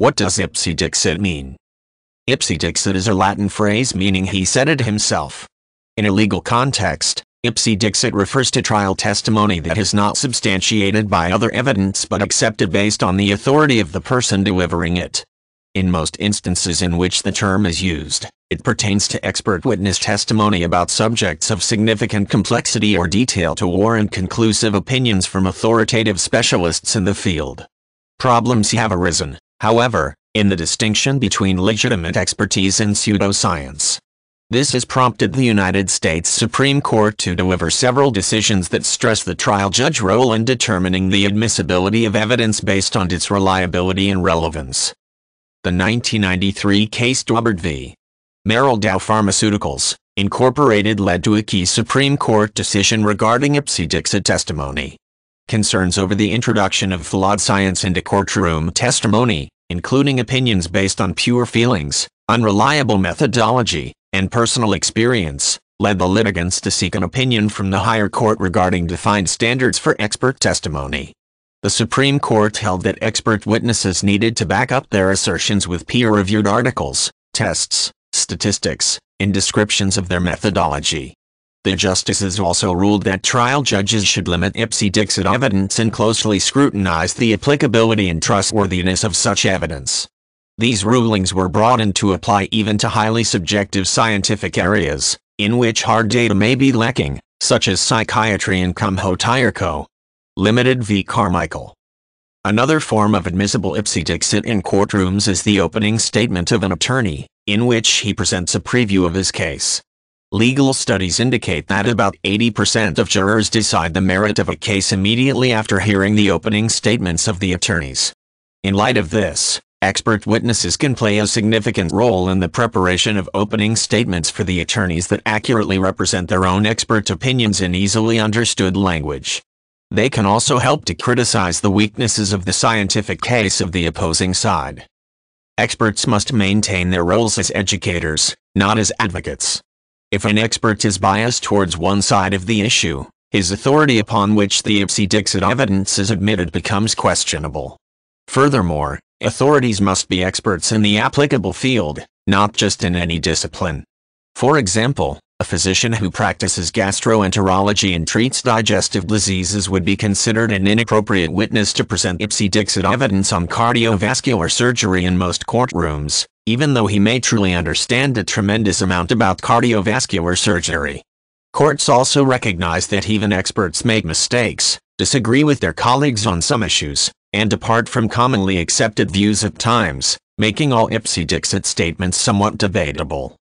What does ipsy-dixit mean? Ipsy-dixit is a Latin phrase meaning he said it himself. In a legal context, ipsy-dixit refers to trial testimony that is not substantiated by other evidence but accepted based on the authority of the person delivering it. In most instances in which the term is used, it pertains to expert witness testimony about subjects of significant complexity or detail to warrant conclusive opinions from authoritative specialists in the field. Problems have arisen however, in the distinction between legitimate expertise and pseudoscience. This has prompted the United States Supreme Court to deliver several decisions that stress the trial judge role in determining the admissibility of evidence based on its reliability and relevance. The 1993 case Dwabert v. Merrill Dow Pharmaceuticals, Incorporated led to a key Supreme Court decision regarding Ipsy Dixit testimony concerns over the introduction of flawed science into courtroom testimony, including opinions based on pure feelings, unreliable methodology, and personal experience, led the litigants to seek an opinion from the higher court regarding defined standards for expert testimony. The Supreme Court held that expert witnesses needed to back up their assertions with peer-reviewed articles, tests, statistics, and descriptions of their methodology. The justices also ruled that trial judges should limit ipsy-dixit evidence and closely scrutinize the applicability and trustworthiness of such evidence. These rulings were brought in to apply even to highly subjective scientific areas, in which hard data may be lacking, such as psychiatry and Kumho-Tyerko. Limited v. Carmichael. Another form of admissible ipsy-dixit in courtrooms is the opening statement of an attorney, in which he presents a preview of his case. Legal studies indicate that about 80% of jurors decide the merit of a case immediately after hearing the opening statements of the attorneys. In light of this, expert witnesses can play a significant role in the preparation of opening statements for the attorneys that accurately represent their own expert opinions in easily understood language. They can also help to criticize the weaknesses of the scientific case of the opposing side. Experts must maintain their roles as educators, not as advocates. If an expert is biased towards one side of the issue, his authority upon which the Ipsy-Dixit evidence is admitted becomes questionable. Furthermore, authorities must be experts in the applicable field, not just in any discipline. For example, a physician who practices gastroenterology and treats digestive diseases would be considered an inappropriate witness to present Ipsy-Dixit evidence on cardiovascular surgery in most courtrooms, even though he may truly understand a tremendous amount about cardiovascular surgery. Courts also recognize that even experts make mistakes, disagree with their colleagues on some issues, and depart from commonly accepted views at times, making all Ipsy-Dixit statements somewhat debatable.